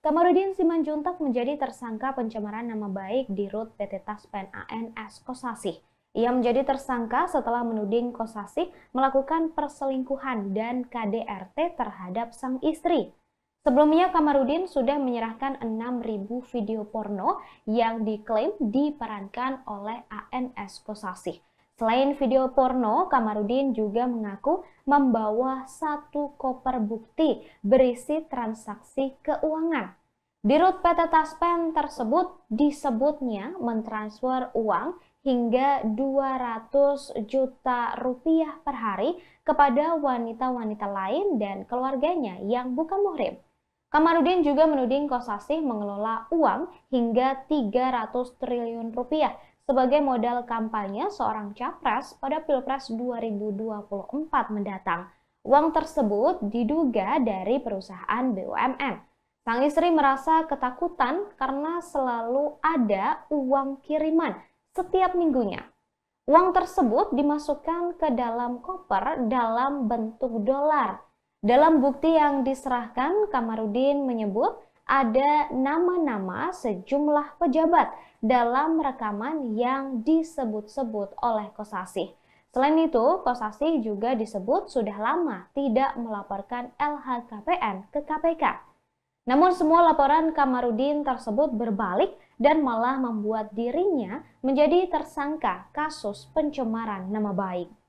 Kamarudin Simanjuntak menjadi tersangka pencemaran nama baik di Rut PT Taspen ANS Kosasi. Ia menjadi tersangka setelah menuding Kosasi melakukan perselingkuhan dan KDRT terhadap sang istri. Sebelumnya Kamarudin sudah menyerahkan 6.000 video porno yang diklaim diperankan oleh ANS Kosasi. Selain video porno, Kamarudin juga mengaku membawa satu koper bukti berisi transaksi keuangan. Di rut PT Taspen tersebut disebutnya mentransfer uang hingga 200 juta rupiah per hari kepada wanita-wanita lain dan keluarganya yang bukan muhrim. Kamarudin juga menuding Kosasih mengelola uang hingga 300 triliun rupiah sebagai modal kampanye seorang capres pada Pilpres 2024 mendatang. Uang tersebut diduga dari perusahaan BUMN. Sang istri merasa ketakutan karena selalu ada uang kiriman setiap minggunya. Uang tersebut dimasukkan ke dalam koper dalam bentuk dolar. Dalam bukti yang diserahkan, Kamarudin menyebut ada nama-nama sejumlah pejabat dalam rekaman yang disebut-sebut oleh Kosasi. Selain itu, Kosasi juga disebut sudah lama tidak melaporkan LHKPN ke KPK. Namun semua laporan Kamarudin tersebut berbalik dan malah membuat dirinya menjadi tersangka kasus pencemaran nama baik.